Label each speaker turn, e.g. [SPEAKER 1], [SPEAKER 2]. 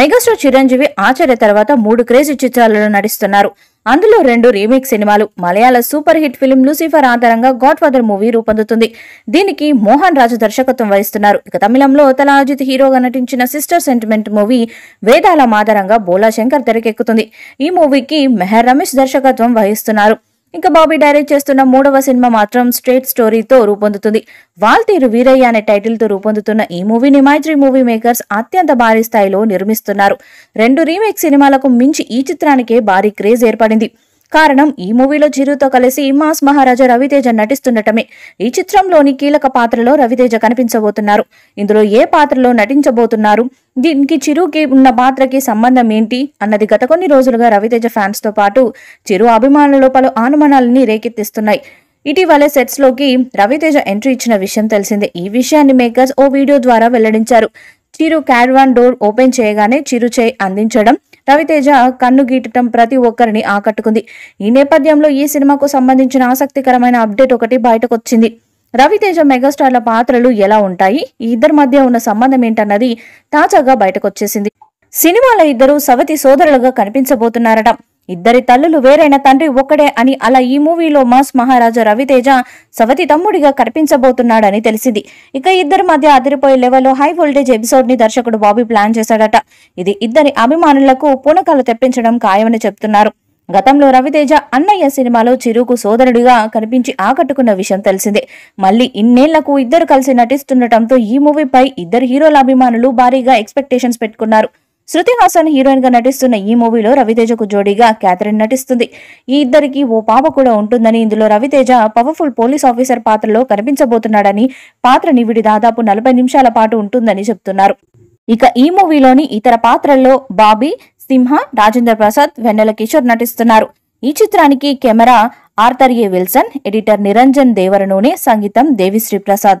[SPEAKER 1] megastar Chiranjeevi ఆచార్య తర్వాత మూడు crazy చిత్రాలలో నటిస్తున్నారు అందులో రెండు రీమేక్ సినిమాలు మలయాళ సూపర్ హిట్ ఫిలిం లూసిఫర్ ఆధారంగా గాడ్ ఫాదర్ మూవీ రూపొందుతుంది దీనికి మోహన్ రాజు దర్శకత్వం వహిస్తున్నారు ఇక తమిళంలో తలాజిత్ హీరోగా నటించిన సిస్టర్ సెంటిమెంట్ మూవీ వేదాల ఆధారంగా బోలా శంకర్ తెరకెక్కుతుంది ఈ మూవీకి మెహర్ రమేష్ దర్శకత్వం వహిస్తున్నారు ఇంకా బాబీ డైరెక్ట్ చేస్తున్న మూడవ సినిమా మాత్రం స్ట్రేట్ స్టోరీతో రూపొందుతుంది వాల్తీరు వీరయ్య అనే టైటిల్తో రూపొందుతున్న ఈ మూవీని మైత్రి మూవీ మేకర్స్ అత్యంత భారీ స్థాయిలో నిర్మిస్తున్నారు రెండు రీమేక్ సినిమాలకు మించి ఈ చిత్రానికే భారీ క్రేజ్ ఏర్పడింది కారణం ఈ మూవీలో చిరుతో కలిసి మాస్ మహారాజా రవితేజ నటిస్తుండటమే ఈ చిత్రంలోని కీలక పాత్రలో రవితేజ కనిపించబోతున్నారు ఇందులో ఏ పాత్రలో నటించబోతున్నారు దీనికి చిరుకి ఉన్న పాత్రకి సంబంధం ఏంటి అన్నది గత కొన్ని రోజులుగా రవితేజ ఫ్యాన్స్ తో పాటు చిరు అభిమానులు పలు అనుమానాలని రేకెత్తిస్తున్నాయి ఇటీవలే లోకి రవితేజ ఎంట్రీ ఇచ్చిన విషయం తెలిసిందే ఈ విషయాన్ని మేకర్స్ ఓ వీడియో ద్వారా వెల్లడించారు చిరు క్యాడ్వాన్ డోర్ ఓపెన్ చేయగానే చిరు చేయి అందించడం రవితేజ కన్ను గీటటం ప్రతి ఒక్కరిని ఆకట్టుకుంది ఈ నేపథ్యంలో ఈ సినిమాకు సంబంధించిన ఆసక్తికరమైన అప్డేట్ ఒకటి బయటకొచ్చింది రవితేజ మెగాస్టార్ల పాత్రలు ఎలా ఉంటాయి ఈ ఇద్దరి మధ్య ఉన్న సంబంధం ఏంటన్నది తాజాగా బయటకొచ్చేసింది సినిమాలో ఇద్దరు సవతి సోదరులుగా కనిపించబోతున్నారట ఇద్దరి తల్లులు వేరైన తండ్రి ఒక్కడే అని అలా ఈ మూవీలో మాస్ మహారాజా రవితేజ సవతి తమ్ముడిగా కనిపించబోతున్నాడని తెలిసింది ఇక ఇద్దరి మధ్య అదిరిపోయే లెవెల్లో హై వోల్టేజ్ ఎపిసోడ్ ని దర్శకుడు బాబీ ప్లాన్ చేశాడట ఇది ఇద్దరి అభిమానులకు పూనకాలు తెప్పించడం ఖాయమని చెప్తున్నారు గతంలో రవితేజ అన్నయ్య సినిమాలో చిరుకు సోదరుడిగా కనిపించి ఆకట్టుకున్న విషయం తెలిసిందే మళ్ళీ ఇన్నేళ్లకు ఇద్దరు కలిసి నటిస్తుండటంతో ఈ మూవీపై ఇద్దరు హీరోల అభిమానులు భారీగా ఎక్స్పెక్టేషన్స్ పెట్టుకున్నారు శృతి హాసన్ హీరోయిన్ గా నటిస్తున్న ఈ మూవీలో రవితేజకు జోడీగా క్యాథరిన్ నటిస్తుంది ఈ ఇద్దరికి ఓ పాప కూడా ఉంటుందని ఇందులో రవితేజ పవర్ఫుల్ పోలీస్ ఆఫీసర్ పాత్రలో కనిపించబోతున్నాడని పాత్ర నివిడి దాదాపు నలభై నిమిషాల పాటు ఉంటుందని చెప్తున్నారు ఇక ఈ మూవీలోని ఇతర పాత్రల్లో బాబీ సింహ రాజేంద్ర ప్రసాద్ వెన్నెల కిషోర్ నటిస్తున్నారు ఈ చిత్రానికి camera Arthur A Wilson editor Niranjan దేవరనూనె సంగీతం దేవిశ్రీ ప్రసాద్